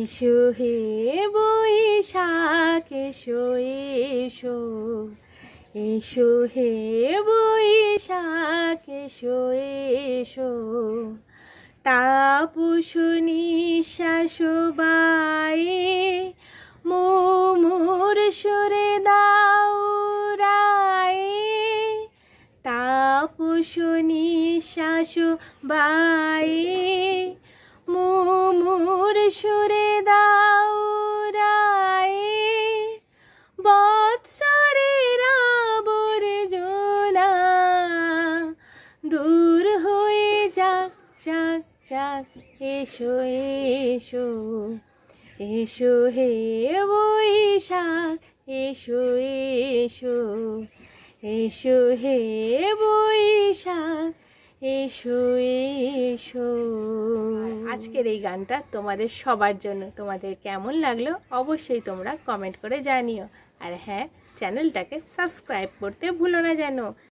এসো হে বৈশাখ এসো এসো এসো হে বৈশাখ এসো এসো তাপুষু নিঃশ্বাস বাই মোমোর সুরে দাউরাই তাপুষু নিঃশ্বাস বায়ে সুরে বৎসরে বৎসরের জোলা দূর হয়ে যাক যাক যাক এসো এসো এসো হে বৈশাখ এসো এসো এসো হে বৈশাখ এসো এসো আজকের এই গানটা তোমাদের সবার জন্য তোমাদের কেমন লাগলো অবশ্যই তোমরা কমেন্ট করে জানিও আর হ্যাঁ চ্যানেলটাকে সাবস্ক্রাইব করতে ভুলো না যেন